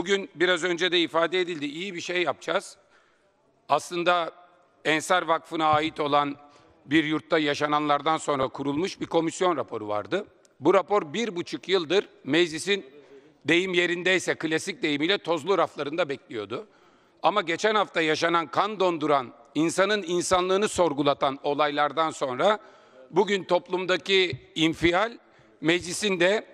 Bugün biraz önce de ifade edildi. iyi bir şey yapacağız. Aslında Ensar Vakfı'na ait olan bir yurtta yaşananlardan sonra kurulmuş bir komisyon raporu vardı. Bu rapor bir buçuk yıldır meclisin deyim yerindeyse klasik deyimiyle tozlu raflarında bekliyordu. Ama geçen hafta yaşanan kan donduran, insanın insanlığını sorgulatan olaylardan sonra bugün toplumdaki infial meclisin de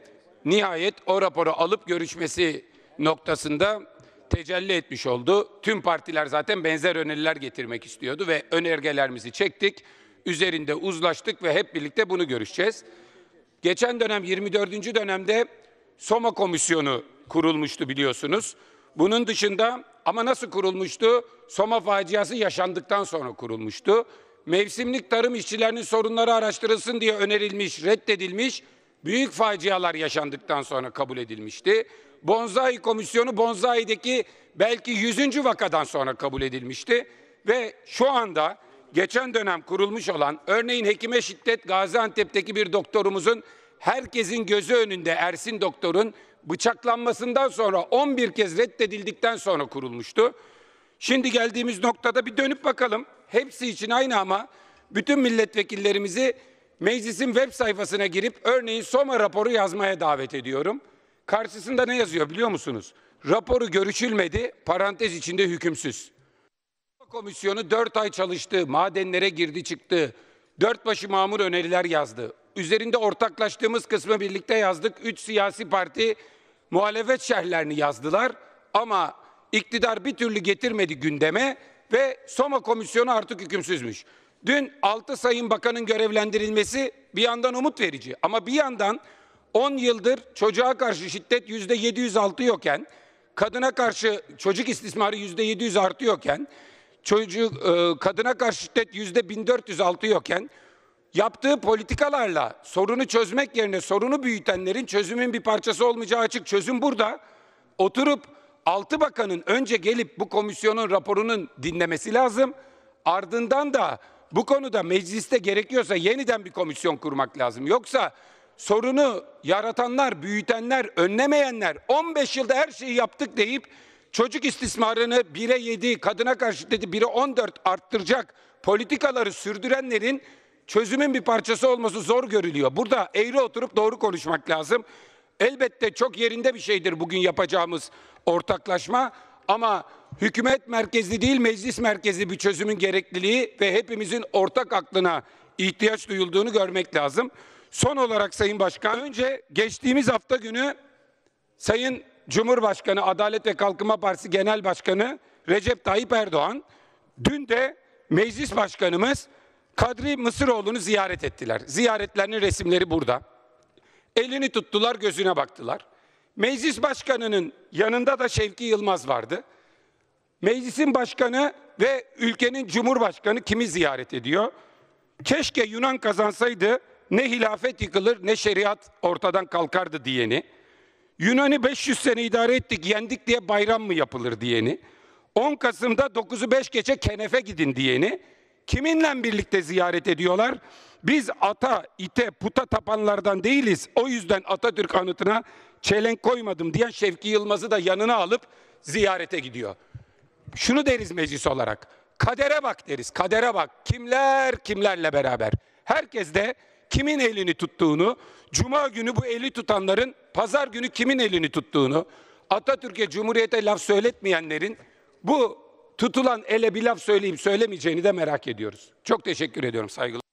nihayet o raporu alıp görüşmesi noktasında tecelli etmiş oldu. Tüm partiler zaten benzer öneriler getirmek istiyordu ve önergelerimizi çektik. Üzerinde uzlaştık ve hep birlikte bunu görüşeceğiz. Geçen dönem 24. dönemde Soma Komisyonu kurulmuştu biliyorsunuz. Bunun dışında ama nasıl kurulmuştu? Soma faciası yaşandıktan sonra kurulmuştu. Mevsimlik tarım işçilerinin sorunları araştırılsın diye önerilmiş, reddedilmiş, büyük facialar yaşandıktan sonra kabul edilmişti. Bonzai Komisyonu Bonzai'deki belki yüzüncü vakadan sonra kabul edilmişti ve şu anda geçen dönem kurulmuş olan örneğin hekime şiddet Gaziantep'teki bir doktorumuzun herkesin gözü önünde Ersin doktorun bıçaklanmasından sonra 11 kez reddedildikten sonra kurulmuştu. Şimdi geldiğimiz noktada bir dönüp bakalım. Hepsi için aynı ama bütün milletvekillerimizi meclisin web sayfasına girip örneğin Soma raporu yazmaya davet ediyorum. Karşısında ne yazıyor biliyor musunuz? Raporu görüşülmedi, parantez içinde hükümsüz. Komisyonu dört ay çalıştı, madenlere girdi çıktı, dört başı mamur öneriler yazdı. Üzerinde ortaklaştığımız kısmı birlikte yazdık. Üç siyasi parti muhalefet şerhlerini yazdılar ama iktidar bir türlü getirmedi gündeme ve Soma komisyonu artık hükümsüzmüş. Dün altı sayın bakanın görevlendirilmesi bir yandan umut verici ama bir yandan 10 yıldır çocuğa karşı şiddet yüzde 706 yokken, kadına karşı çocuk istismarı yüzde 700 artıyorken, çocuk e, kadına karşı şiddet yüzde 1406 yokken, yaptığı politikalarla sorunu çözmek yerine sorunu büyütenlerin çözümün bir parçası olmayacağı açık. Çözüm burada. Oturup altı bakanın önce gelip bu komisyonun raporunun dinlemesi lazım. Ardından da bu konuda mecliste gerekiyorsa yeniden bir komisyon kurmak lazım. Yoksa sorunu yaratanlar, büyütenler, önlemeyenler 15 yılda her şeyi yaptık deyip çocuk istismarını 1'e 7, kadına karşı dedi 1'e 14 arttıracak politikaları sürdürenlerin çözümün bir parçası olması zor görülüyor. Burada eğri oturup doğru konuşmak lazım. Elbette çok yerinde bir şeydir bugün yapacağımız ortaklaşma ama hükümet merkezli değil meclis merkezli bir çözümün gerekliliği ve hepimizin ortak aklına ihtiyaç duyulduğunu görmek lazım. Son olarak Sayın Başkan, önce geçtiğimiz hafta günü Sayın Cumhurbaşkanı, Adalet ve Kalkınma Partisi Genel Başkanı Recep Tayyip Erdoğan, dün de Meclis Başkanımız Kadri Mısıroğlu'nu ziyaret ettiler. Ziyaretlerinin resimleri burada. Elini tuttular, gözüne baktılar. Meclis Başkanı'nın yanında da Şevki Yılmaz vardı. Meclisin başkanı ve ülkenin cumhurbaşkanı kimi ziyaret ediyor? Keşke Yunan kazansaydı ne hilafet yıkılır ne şeriat ortadan kalkardı diyeni, Yunan'ı 500 sene idare ettik yendik diye bayram mı yapılır diyeni, 10 Kasım'da 9'u 5 geçe kenefe gidin diyeni, kiminle birlikte ziyaret ediyorlar? Biz ata, ite, puta tapanlardan değiliz. O yüzden Atatürk anıtına çelenk koymadım diyen Şevki Yılmaz'ı da yanına alıp ziyarete gidiyor. Şunu deriz meclis olarak. Kadere bak deriz, kadere bak. Kimler kimlerle beraber. Herkes de kimin elini tuttuğunu, cuma günü bu eli tutanların pazar günü kimin elini tuttuğunu, Atatürk'e Cumhuriyet'e laf söyletmeyenlerin bu tutulan ele bir laf söyleyip söylemeyeceğini de merak ediyoruz. Çok teşekkür ediyorum saygılar.